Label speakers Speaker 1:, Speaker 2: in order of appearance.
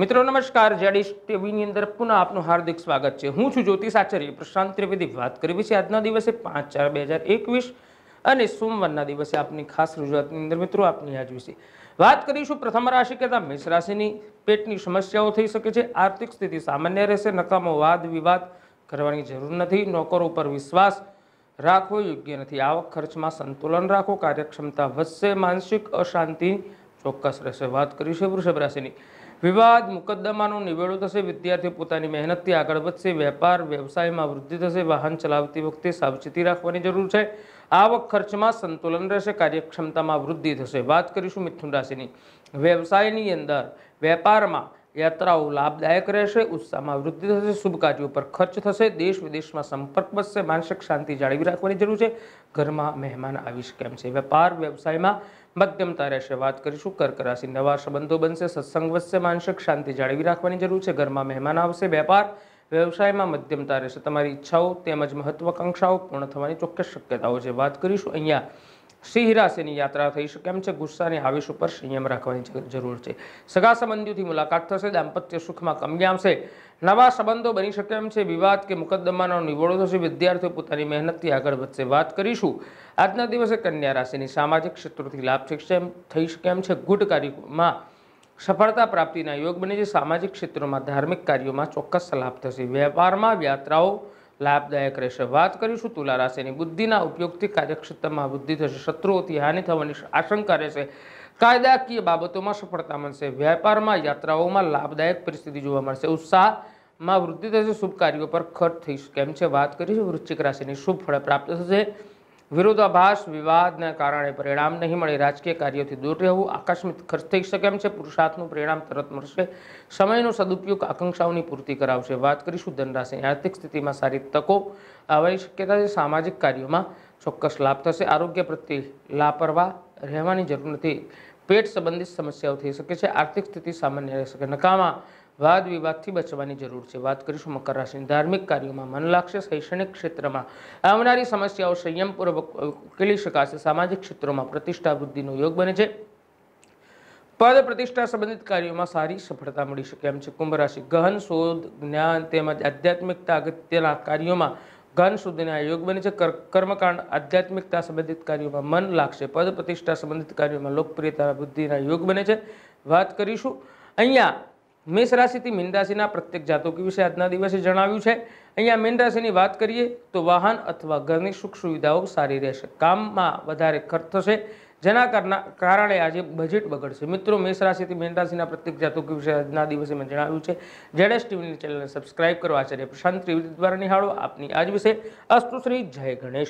Speaker 1: મિત્રો નમસ્કાર જેડીશ ટીવીની અંદર પુનઃ આપનું હાર્દિક સ્વાગત છે હું છું જ્યોતિષ આચાર્ય પ્રશાંત ત્રિવેદી વાત કરવી છે આજના દિવસે પાંચ ચાર બે હજાર એકવીસ અને સોમવારના દિવસે આપની ખાસ રજૂઆતની અંદર મિત્રો આપની આજ વિશે વાત કરીશું પ્રથમ રાશિ કરતાં મેષ રાશિની પેટની સમસ્યાઓ થઈ શકે છે આર્થિક સ્થિતિ સામાન્ય રહેશે નકામો વાદ વિવાદ કરવાની જરૂર નથી નોકરો ઉપર વિશ્વાસ રાખવો યોગ્ય નથી આવક ખર્ચમાં સંતુલન રાખો કાર્યક્ષમતા વધશે માનસિક અશાંતિ ચોક્કસ રહેશે વાત કરીશું વૃષભ રાશિની વિવાદ મુકદ્દમાનું નિવેડો થશે વિદ્યાર્થીઓ પોતાની મહેનતથી આગળ વધશે વેપાર વ્યવસાયમાં વૃદ્ધિ થશે વાહન ચલાવતી વખતે સાવચેતી રાખવાની જરૂર છે આવક ખર્ચમાં સંતુલન રહેશે કાર્યક્ષમતામાં વૃદ્ધિ થશે વાત કરીશું મિથુન રાશિની વ્યવસાયની અંદર વેપારમાં યાત્રાઓ લાભદાયક રહેશે ઉત્સાહમાં વૃદ્ધિ થશે શુભ કાર્યો પર ખર્ચ થશે દેશ વિદેશમાં સંપર્ક વધશે માનસિક શાંતિ જાળવી રાખવાની જરૂર છે ઘરમાં મહેમાન આવીશ કેમ છે વેપાર વ્યવસાયમાં મધ્યમતા રહેશે વાત કરીશું કર્ક રાશિ નવા સંબંધો બનશે સત્સંગ વધશે માનસિક શાંતિ જાળવી રાખવાની જરૂર છે ઘરમાં મહેમાન આવશે વેપાર વ્યવસાયમાં મધ્યમતા રહેશે તમારી ઈચ્છાઓ તેમજ મહત્વાકાંક્ષાઓ પૂર્ણ થવાની ચોક્કસ શક્યતાઓ છે વાત કરીશું અહીંયા સિંહરાશિની યાત્રા થઈ શકે એમ છે ગુસ્સાની હાવિશ ઉપર સંયમ રાખવાની જરૂર છે સગા સંબંધીઓથી મુલાકાત થશે દાંપત્ય સુખમાં કમી આવશે નવા સંબંધો બની શકે એમ છે વિવાદ કે મુકદ્દમાનો નિવડો થશે વિદ્યાર્થીઓ પોતાની મહેનતથી આગળ વધશે વાત કરીશું આજના દિવસે કન્યા રાશિની સામાજિક ક્ષેત્રોથી લાભ થશે એમ થઈ શકે એમ છે ગુટ કાર્યમાં સફળતા પ્રાપ્તિના યોગ બને છે સામાજિક ક્ષેત્રોમાં ધાર્મિક કાર્યોમાં ચોક્કસ લાભ થશે વેપારમાં યાત્રાઓ લાભદાયક રહેશે વાત કરીશું તુલા રાશિની બુદ્ધિના ઉપયોગથી કાર્યક્ષેત્રમાં વૃદ્ધિ થશે શત્રુઓથી હાનિ થવાની આશંકા રહેશે કાયદાકીય બાબતોમાં સફળતા મળશે વ્યાપારમાં યાત્રાઓમાં લાભદાયક પરિસ્થિતિ જોવા મળશે ઉત્સાહમાં વૃદ્ધિ થશે શુભ કાર્યો પર ખર્ચ થઈ કેમ છે વાત કરીશું વૃશ્ચિક રાશિની શુભ ફળ પ્રાપ્ત થશે વિરોધાભાસ વિવાદના કારણે પરિણામ નહીં મળે રાજકીય કાર્યોથી દૂર રહેવું આકસ્મિક ખર્ચ થઈ શકે એમ છે પુરુષાર્થનું પરિણામ તરત મળશે સમયનો સદુપયોગ આકાંક્ષાઓની પૂર્તિ કરાવશે વાત કરીશું ધનરાશિ આર્થિક સ્થિતિમાં સારી તકો આવવાની શક્યતા છે સામાજિક કાર્યોમાં ચોક્કસ લાભ થશે આરોગ્ય પ્રત્યે લાપરવાહ રહેવાની જરૂર નથી પેટ સંબંધિત સમસ્યાઓ થઈ શકે છે આર્થિક સ્થિતિ સામાન્ય રહી શકે નકામાં વાદ વિવાદથી બચવાની જરૂર છે વાત કરીશું મકર રાશિની ધાર્મિક કાર્યોમાં મન લાગશે શૈક્ષણિક ક્ષેત્રમાં આવનારી સમસ્યાઓ સંયમપૂર્વક ઉકેલી શકાશે સામાજિક ક્ષેત્રોમાં પ્રતિષ્ઠા વૃદ્ધિનો યોગ બને છે પદ પ્રતિષ્ઠા સંબંધિત કાર્યોમાં સારી સફળતા મળી શકે એમ છે કુંભ રાશિ ગહન શોધ જ્ઞાન તેમજ આધ્યાત્મિકતા અગત્યના કાર્યોમાં ઘન શુદ્ધિના યોગ બને છે કર્મકાંડ આધ્યાત્મિકતા સંબંધિત કાર્યોમાં મન લાગશે પદ પ્રતિષ્ઠા સંબંધિત કાર્યોમાં લોકપ્રિયતા વૃદ્ધિના યોગ બને છે વાત કરીશું અહીંયા મેષ રાશિથી મીન રાશિના પ્રત્યેક જાતકો વિશે આજના દિવસે જણાવ્યું છે અહીંયા મીન રાશિની વાત કરીએ તો વાહન અથવા ઘરની સુખ સુવિધાઓ સારી રહેશે કામમાં વધારે ખર્ચ થશે જેના કારણે આજે બજેટ બગડશે મિત્રો મેષ રાશિથી મેન રાશિના પ્રત્યેક જાતકો વિશે આજના દિવસે મેં જણાવ્યું છે જેડેસ ટીવીની ચેનલને સબસ્ક્રાઇબ કરો આચાર્ય પ્રશાંત ત્રિવેદી દ્વારા નિહાળો આપની આજ વિશે અસ્તુ જય ગણેશ